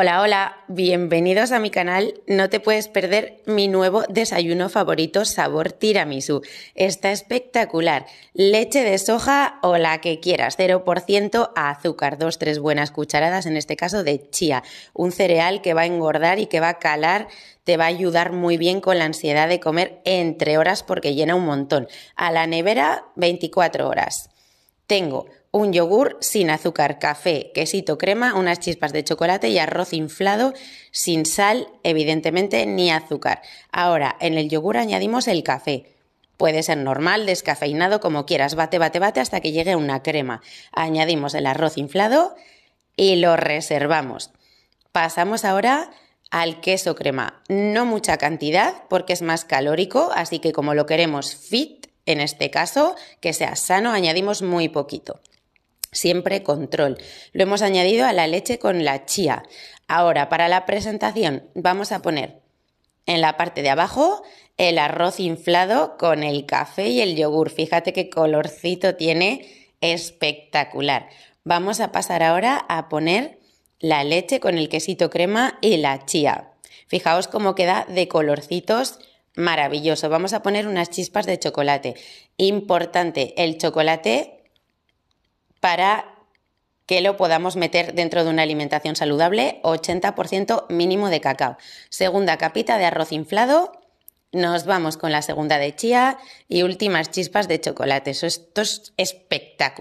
Hola, hola, bienvenidos a mi canal. No te puedes perder mi nuevo desayuno favorito sabor tiramisu. Está espectacular. Leche de soja o la que quieras, 0% azúcar, dos, tres buenas cucharadas, en este caso de chía, un cereal que va a engordar y que va a calar te va a ayudar muy bien con la ansiedad de comer entre horas porque llena un montón. A la nevera 24 horas. Tengo un yogur sin azúcar, café, quesito, crema, unas chispas de chocolate y arroz inflado sin sal, evidentemente, ni azúcar. Ahora, en el yogur añadimos el café. Puede ser normal, descafeinado, como quieras. Bate, bate, bate hasta que llegue una crema. Añadimos el arroz inflado y lo reservamos. Pasamos ahora al queso crema. No mucha cantidad porque es más calórico, así que como lo queremos fit, en este caso, que sea sano, añadimos muy poquito. Siempre control. Lo hemos añadido a la leche con la chía. Ahora, para la presentación, vamos a poner en la parte de abajo el arroz inflado con el café y el yogur. Fíjate qué colorcito tiene, espectacular. Vamos a pasar ahora a poner la leche con el quesito crema y la chía. Fijaos cómo queda de colorcitos maravilloso. Vamos a poner unas chispas de chocolate. Importante, el chocolate para que lo podamos meter dentro de una alimentación saludable, 80% mínimo de cacao. Segunda capita de arroz inflado, nos vamos con la segunda de chía y últimas chispas de chocolate. esto es espectacular.